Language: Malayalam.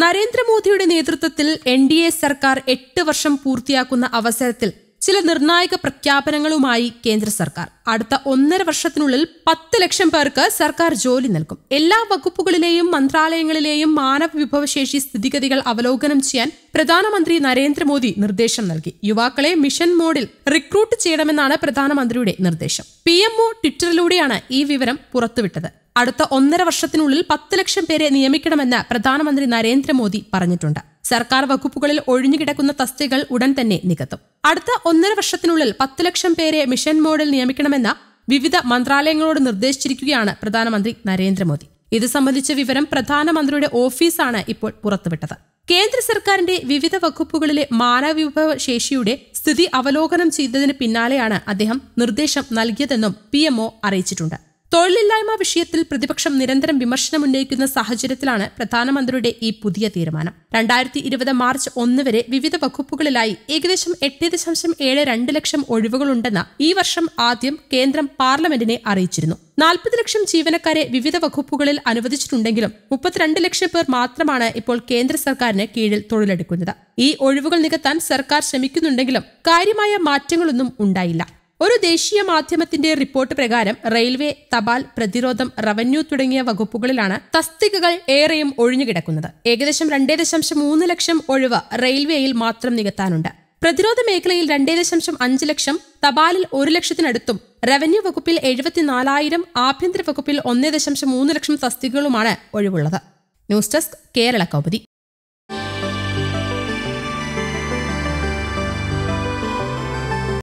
നരേന്ദ്രമോദിയുടെ നേതൃത്വത്തിൽ എൻ ഡി എ സർക്കാർ എട്ട് വർഷം പൂർത്തിയാക്കുന്ന അവസരത്തിൽ ചില നിർണായക പ്രഖ്യാപനങ്ങളുമായി കേന്ദ്ര സർക്കാർ അടുത്ത ഒന്നര വർഷത്തിനുള്ളിൽ പത്ത് ലക്ഷം പേർക്ക് സർക്കാർ ജോലി നൽകും എല്ലാ വകുപ്പുകളിലെയും മന്ത്രാലയങ്ങളിലെയും മാനവ വിഭവശേഷി സ്ഥിതിഗതികൾ അവലോകനം ചെയ്യാൻ പ്രധാനമന്ത്രി നരേന്ദ്രമോദി നിർദ്ദേശം നൽകി യുവാക്കളെ മിഷൻ മോഡിൽ റിക്രൂട്ട് ചെയ്യണമെന്നാണ് പ്രധാനമന്ത്രിയുടെ നിർദ്ദേശം പി എംഒ ട്വിറ്ററിലൂടെയാണ് ഈ വിവരം പുറത്തുവിട്ടത് അടുത്ത ഒന്നര വർഷത്തിനുള്ളിൽ പത്ത് ലക്ഷം പേരെ നിയമിക്കണമെന്ന് പ്രധാനമന്ത്രി നരേന്ദ്രമോദി പറഞ്ഞിട്ടുണ്ട് സർക്കാർ വകുപ്പുകളിൽ ഒഴിഞ്ഞുകിടക്കുന്ന തസ്തികൾ ഉടൻ തന്നെ നികത്തും അടുത്ത ഒന്നര വർഷത്തിനുള്ളിൽ പത്ത് ലക്ഷം പേരെ മിഷൻ മോഡിൽ നിയമിക്കണം നൽകണമെന്ന വിവിധ മന്ത്രാലയങ്ങളോട് നിർദ്ദേശിച്ചിരിക്കുകയാണ് പ്രധാനമന്ത്രി നരേന്ദ്രമോദി ഇത് സംബന്ധിച്ച വിവരം പ്രധാനമന്ത്രിയുടെ ഓഫീസാണ് ഇപ്പോൾ പുറത്തുവിട്ടത് കേന്ദ്ര സർക്കാരിന്റെ വിവിധ വകുപ്പുകളിലെ മാനവവിഭവ ശേഷിയുടെ സ്ഥിതി അവലോകനം ചെയ്തതിന് പിന്നാലെയാണ് അദ്ദേഹം നിർദ്ദേശം നൽകിയതെന്നും പി അറിയിച്ചിട്ടുണ്ട് തൊഴിലില്ലായ്മ വിഷയത്തിൽ പ്രതിപക്ഷം നിരന്തരം വിമർശനം ഉന്നയിക്കുന്ന സാഹചര്യത്തിലാണ് പ്രധാനമന്ത്രിയുടെ ഈ പുതിയ തീരുമാനം രണ്ടായിരത്തി ഇരുപത് മാർച്ച് ഒന്ന് വരെ വിവിധ വകുപ്പുകളിലായി ഏകദേശം എട്ട് ദശാംശം ഏഴ് രണ്ട് ലക്ഷം ഒഴിവുകളുണ്ടെന്ന് ഈ വർഷം ആദ്യം കേന്ദ്രം പാർലമെന്റിനെ അറിയിച്ചിരുന്നു നാൽപ്പത് ലക്ഷം ജീവനക്കാരെ വിവിധ വകുപ്പുകളിൽ അനുവദിച്ചിട്ടുണ്ടെങ്കിലും മുപ്പത്തിരണ്ട് ലക്ഷം പേർ മാത്രമാണ് ഇപ്പോൾ കേന്ദ്ര സർക്കാരിന് കീഴിൽ തൊഴിലെടുക്കുന്നത് ഈ ഒഴിവുകൾ നികത്താൻ സർക്കാർ ശ്രമിക്കുന്നുണ്ടെങ്കിലും കാര്യമായ മാറ്റങ്ങളൊന്നും ഉണ്ടായില്ല ഒരു ദേശീയ മാധ്യമത്തിന്റെ റിപ്പോർട്ട് പ്രകാരം റെയിൽവേ തപാൽ പ്രതിരോധം റവന്യൂ തുടങ്ങിയ വകുപ്പുകളിലാണ് തസ്തികകൾ ഏറെയും ഒഴിഞ്ഞുകിടക്കുന്നത് ഏകദേശം രണ്ടേ ദശാംശം മൂന്ന് ലക്ഷം ഒഴിവ് റെയിൽവേയിൽ മാത്രം നികത്താനുണ്ട് പ്രതിരോധ മേഖലയിൽ രണ്ടേ ദശാംശം അഞ്ച് ലക്ഷം തപാലിൽ ഒരു ലക്ഷത്തിനടുത്തും റവന്യൂ വകുപ്പിൽ എഴുപത്തിനാലായിരം ആഭ്യന്തര വകുപ്പിൽ ഒന്നേ ദശാംശം മൂന്ന് ലക്ഷം തസ്തികകളുമാണ് ഒഴിവുള്ളത് ന്യൂസ് ഡെസ്ക് കേരള കൗപതി